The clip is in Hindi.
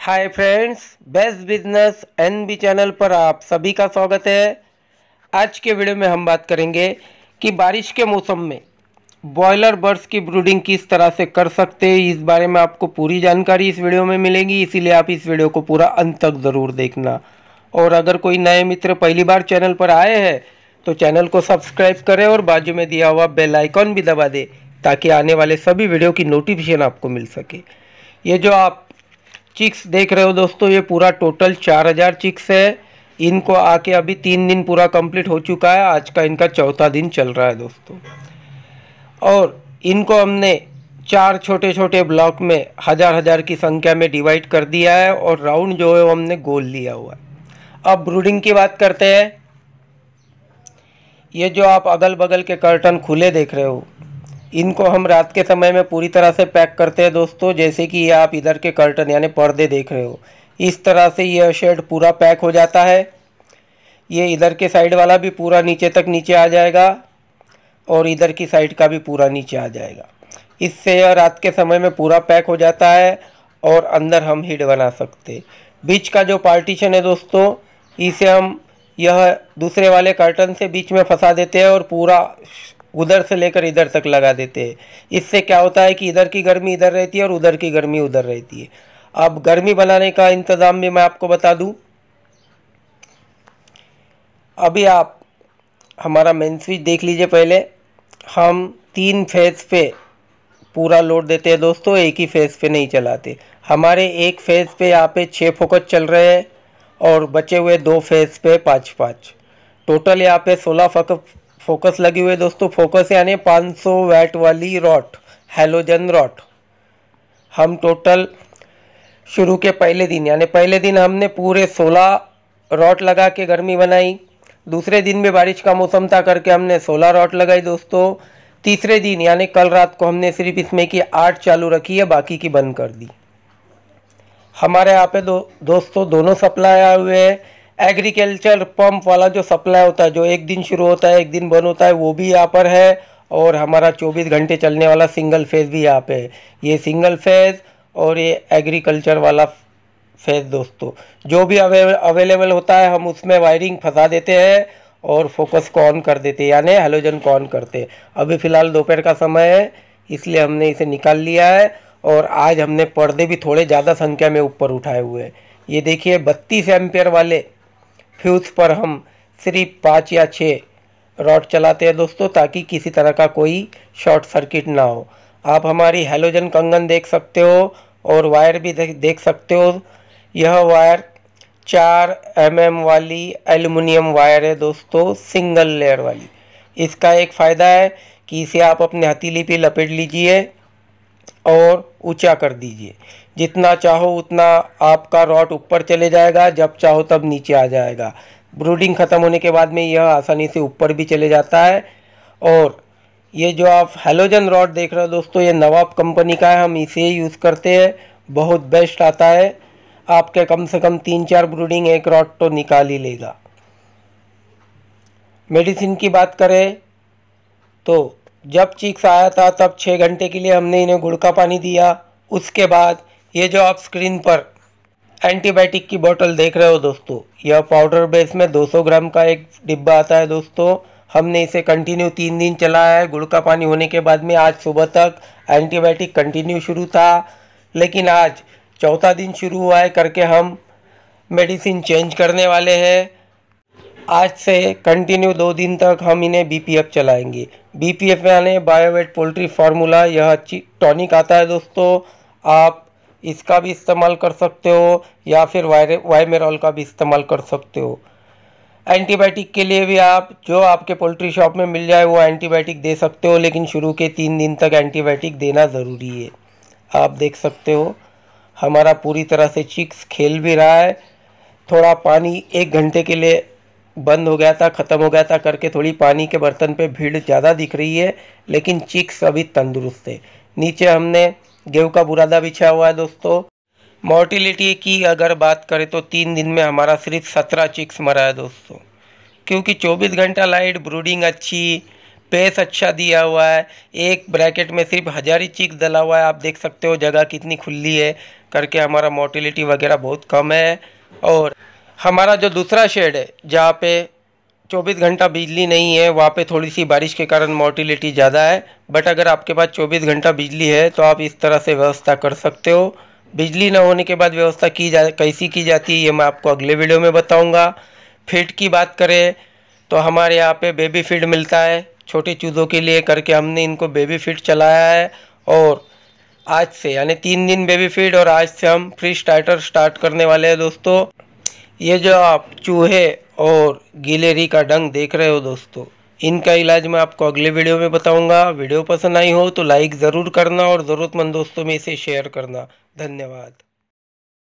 हाय friends best business N B channel पर आप सभी का स्वागत है आज के वीडियो में हम बात करेंगे कि बारिश के मौसम में बॉयलर बर्ड्स की ब्रूडिंग किस तरह से कर सकते हैं इस बारे में आपको पूरी जानकारी इस वीडियो में मिलेगी इसीलिए आप इस वीडियो को पूरा अंत तक ज़रूर देखना और अगर कोई नए मित्र पहली बार चैनल पर आए हैं तो चैनल को सब्सक्राइब करें और बाजू में दिया हुआ बेल आइकॉन भी दबा दें ताकि आने वाले सभी वीडियो की नोटिफिकेशन आपको मिल सके ये जो आप चिक्स देख रहे हो दोस्तों ये पूरा टोटल चार हज़ार चिक्स है इनको आके अभी तीन दिन पूरा कंप्लीट हो चुका है आज का इनका चौथा दिन चल रहा है दोस्तों और इनको हमने चार छोटे छोटे ब्लॉक में हज़ार हज़ार की संख्या में डिवाइड कर दिया है और राउंड जो है वो हमने गोल लिया हुआ है अब ब्रूडिंग की बात करते हैं ये जो आप अगल बगल के कर्टन खुले देख रहे हो इनको हम रात के समय में पूरी तरह से पैक करते हैं दोस्तों जैसे कि ये आप इधर के कर्टन यानी पर्दे देख रहे हो इस तरह से यह शेड पूरा पैक हो जाता है ये इधर के साइड वाला भी पूरा नीचे तक नीचे आ जाएगा और इधर की साइड का भी पूरा नीचे आ जाएगा इससे यह रात के समय में पूरा पैक हो जाता है और अंदर हम हिड बना सकते बीच का जो पार्टीशन है दोस्तों इसे हम यह दूसरे वाले कर्टन से बीच में फंसा देते हैं और पूरा उधर से लेकर इधर तक लगा देते हैं इससे क्या होता है कि इधर की गर्मी इधर रहती है और उधर की गर्मी उधर रहती है अब गर्मी बनाने का इंतज़ाम भी मैं आपको बता दूँ अभी आप हमारा मेन स्विच देख लीजिए पहले हम तीन फेज़ पे पूरा लोड देते हैं दोस्तों एक ही फेज़ पे नहीं चलाते हमारे एक फेज़ पे यहाँ पे छः फोकस चल रहे हैं और बचे हुए दो फेज़ पे पाँच पाँच टोटल यहाँ पे सोलह फोकस फोकस लगे हुए दोस्तों फोकस यानी 500 वैट वाली रॉट हेलोजन रॉट हम टोटल शुरू के पहले दिन यानी पहले दिन हमने पूरे 16 रॉट लगा के गर्मी बनाई दूसरे दिन में बारिश का मौसम था करके हमने 16 रॉट लगाई दोस्तों तीसरे दिन यानी कल रात को हमने सिर्फ इसमें की आठ चालू रखी है बाकी की बंद कर दी हमारे यहाँ पे दो दोस्तों दोनों सप्लाई आए हुए हैं एग्रीकल्चर पंप वाला जो सप्लाई होता है जो एक दिन शुरू होता है एक दिन बंद होता है वो भी यहाँ पर है और हमारा 24 घंटे चलने वाला सिंगल फेज़ भी यहाँ पे है ये सिंगल फेज़ और ये एग्रीकल्चर वाला फेज़ दोस्तों जो भी अवे अवेलेबल होता है हम उसमें वायरिंग फंसा देते हैं और फोकस को ऑन कर देते हैं यानी हेलोजन को ऑन करते अभी फ़िलहाल दोपहर का समय है इसलिए हमने इसे निकाल लिया है और आज हमने पर्दे भी थोड़े ज़्यादा संख्या में ऊपर उठाए हुए हैं ये देखिए बत्तीस एम्पेयर वाले फ्यूज पर हम सिर्फ पाँच या छः रॉड चलाते हैं दोस्तों ताकि किसी तरह का कोई शॉर्ट सर्किट ना हो आप हमारी हेलोजन कंगन देख सकते हो और वायर भी देख सकते हो यह वायर चार एम mm वाली एल्युमिनियम वायर है दोस्तों सिंगल लेयर वाली इसका एक फ़ायदा है कि इसे आप अपने हथीली पे लपेट लीजिए और ऊंचा कर दीजिए जितना चाहो उतना आपका रॉट ऊपर चले जाएगा जब चाहो तब नीचे आ जाएगा ब्रूडिंग ख़त्म होने के बाद में यह आसानी से ऊपर भी चले जाता है और ये जो आप हेलोजन रॉड देख रहे हो दोस्तों ये नवाब कंपनी का है हम इसे यूज़ करते हैं बहुत बेस्ट आता है आपके कम से कम तीन चार ब्रूडिंग एक रॉड तो निकाल ही लेगा मेडिसिन की बात करें तो जब चीक्स आया था तब छः घंटे के लिए हमने इन्हें गुड़ का पानी दिया उसके बाद ये जो आप स्क्रीन पर एंटीबायोटिक की बोतल देख रहे हो दोस्तों यह पाउडर बेस में 200 ग्राम का एक डिब्बा आता है दोस्तों हमने इसे कंटिन्यू तीन दिन चलाया है गुड़ का पानी होने के बाद में आज सुबह तक एंटीबायोटिक कंटिन्यू शुरू था लेकिन आज चौथा दिन शुरू हुआ है करके हम मेडिसिन चेंज करने वाले हैं आज से कंटिन्यू दो दिन तक हम इन्हें बीपीएफ चलाएंगे बीपीएफ यानी बायोवेट पोल्ट्री फार्मूला यह अच्छी टॉनिक आता है दोस्तों आप इसका भी इस्तेमाल कर सकते हो या फिर वायर वायमेरॉल का भी इस्तेमाल कर सकते हो एंटीबायोटिक के लिए भी आप जो आपके पोल्ट्री शॉप में मिल जाए वो एंटीबायोटिक दे सकते हो लेकिन शुरू के तीन दिन तक एंटीबायोटिक देना ज़रूरी है आप देख सकते हो हमारा पूरी तरह से चिक्स खेल भी रहा है थोड़ा पानी एक घंटे के लिए बंद हो गया था ख़त्म हो गया था करके थोड़ी पानी के बर्तन पे भीड़ ज़्यादा दिख रही है लेकिन चिक्स अभी तंदुरुस्त है नीचे हमने गेहूँ का बुरादा बिछा हुआ है दोस्तों मोर्टिलिटी की अगर बात करें तो तीन दिन में हमारा सिर्फ सत्रह चिक्स मरा है दोस्तों क्योंकि चौबीस घंटा लाइट ब्रूडिंग अच्छी पेस अच्छा दिया हुआ है एक ब्रैकेट में सिर्फ हज़ार ही चिक्स डला हुआ है आप देख सकते हो जगह कितनी खुली है करके हमारा मोर्टिलिटी वगैरह बहुत कम है और हमारा जो दूसरा शेड है जहाँ पे 24 घंटा बिजली नहीं है वहाँ पे थोड़ी सी बारिश के कारण मोटिलिटी ज़्यादा है बट अगर आपके पास 24 घंटा बिजली है तो आप इस तरह से व्यवस्था कर सकते हो बिजली न होने के बाद व्यवस्था की जा कैसी की जाती है ये मैं आपको अगले वीडियो में बताऊँगा फीड की बात करें तो हमारे यहाँ पर बेबी फीड मिलता है छोटे चूज़ों के लिए करके हमने इनको बेबी फीड चलाया है और आज से यानी तीन दिन बेबी फीड और आज से हम फ्री स्टार्टर स्टार्ट करने वाले हैं दोस्तों ये जो आप चूहे और गिलेरी का डंग देख रहे हो दोस्तों इनका इलाज मैं आपको अगले वीडियो में बताऊंगा वीडियो पसंद आई हो तो लाइक ज़रूर करना और ज़रूरतमंद दोस्तों में इसे शेयर करना धन्यवाद